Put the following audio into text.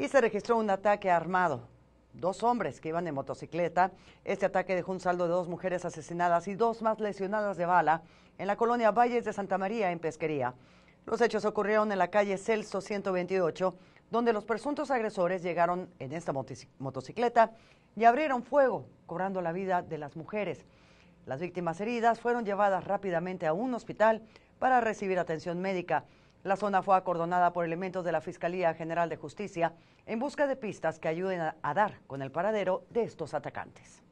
y se registró un ataque armado. Dos hombres que iban en motocicleta. Este ataque dejó un saldo de dos mujeres asesinadas y dos más lesionadas de bala en la colonia Valles de Santa María, en Pesquería. Los hechos ocurrieron en la calle Celso 128, donde los presuntos agresores llegaron en esta motocicleta y abrieron fuego, cobrando la vida de las mujeres. Las víctimas heridas fueron llevadas rápidamente a un hospital para recibir atención médica. La zona fue acordonada por elementos de la Fiscalía General de Justicia en busca de pistas que ayuden a, dar con el paradero de estos atacantes.